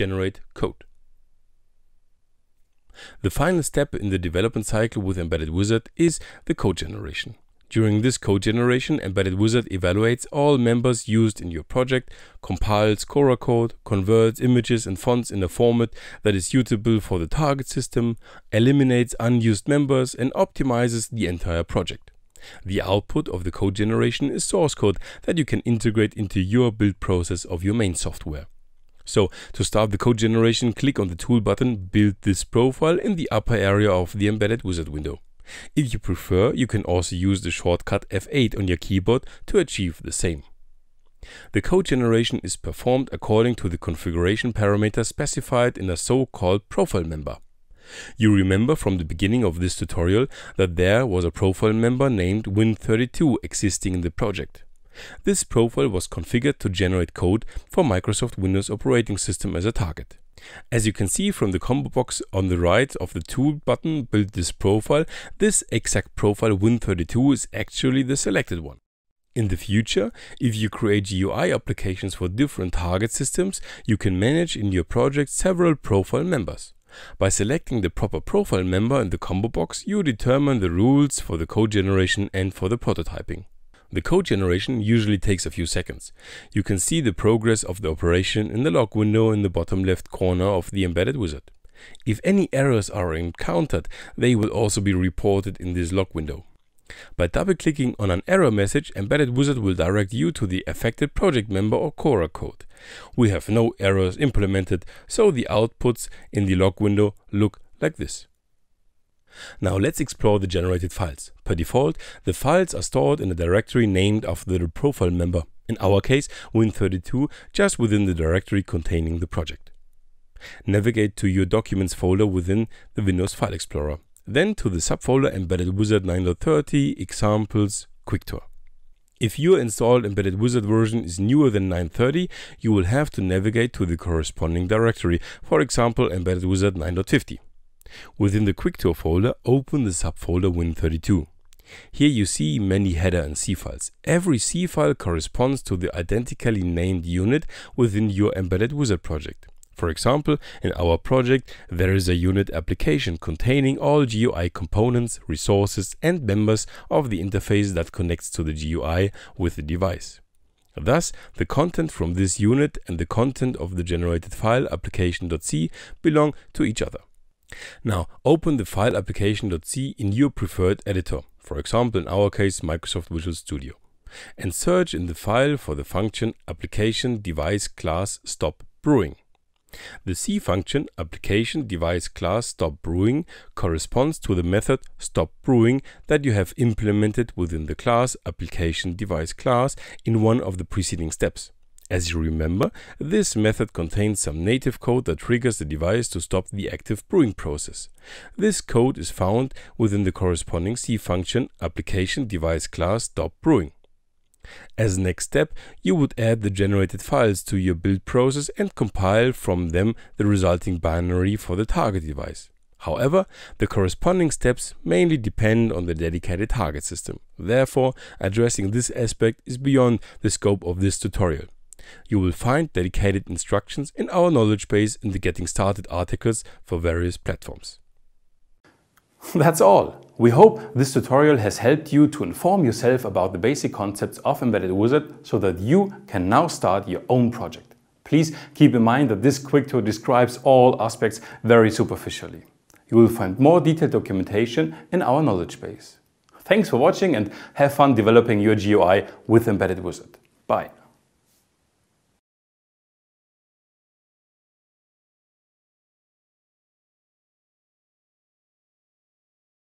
generate code. The final step in the development cycle with Embedded Wizard is the code generation. During this code generation, Embedded Wizard evaluates all members used in your project, compiles Cora code, converts images and fonts in a format that is suitable for the target system, eliminates unused members and optimizes the entire project. The output of the code generation is source code that you can integrate into your build process of your main software. So to start the code generation, click on the tool button, build this profile in the upper area of the embedded wizard window. If you prefer, you can also use the shortcut F8 on your keyboard to achieve the same. The code generation is performed according to the configuration parameters specified in a so-called profile member. You remember from the beginning of this tutorial that there was a profile member named Win32 existing in the project. This profile was configured to generate code for Microsoft Windows operating system as a target. As you can see from the combo box on the right of the tool button build this profile, this exact profile Win32 is actually the selected one. In the future, if you create UI applications for different target systems, you can manage in your project several profile members. By selecting the proper profile member in the combo box, you determine the rules for the code generation and for the prototyping. The code generation usually takes a few seconds. You can see the progress of the operation in the log window in the bottom left corner of the embedded wizard. If any errors are encountered, they will also be reported in this log window. By double-clicking on an error message, Embedded Wizard will direct you to the affected project member or Cora code. We have no errors implemented, so the outputs in the log window look like this. Now let's explore the generated files. Per default, the files are stored in a directory named after the profile member, in our case Win32, just within the directory containing the project. Navigate to your Documents folder within the Windows File Explorer, then to the subfolder Embedded Wizard 9.30 Examples Quick Tour. If your installed Embedded Wizard version is newer than 9.30, you will have to navigate to the corresponding directory, for example Embedded Wizard 9.50. Within the Quick folder, open the subfolder Win32. Here you see many header and C files. Every C file corresponds to the identically named unit within your embedded wizard project. For example, in our project, there is a unit application containing all GUI components, resources and members of the interface that connects to the GUI with the device. Thus, the content from this unit and the content of the generated file application.c belong to each other. Now, open the file application.c in your preferred editor, for example in our case Microsoft Visual Studio, and search in the file for the function application device class stop brewing. The C function application device class stop brewing corresponds to the method stop brewing that you have implemented within the class application device class in one of the preceding steps. As you remember, this method contains some native code that triggers the device to stop the active brewing process. This code is found within the corresponding C function application device class stop brewing. As next step, you would add the generated files to your build process and compile from them the resulting binary for the target device. However, the corresponding steps mainly depend on the dedicated target system. Therefore, addressing this aspect is beyond the scope of this tutorial. You will find dedicated instructions in our knowledge base in the Getting Started articles for various platforms. That's all. We hope this tutorial has helped you to inform yourself about the basic concepts of Embedded Wizard so that you can now start your own project. Please keep in mind that this quick tour describes all aspects very superficially. You will find more detailed documentation in our knowledge base. Thanks for watching and have fun developing your GUI with Embedded Wizard. Bye.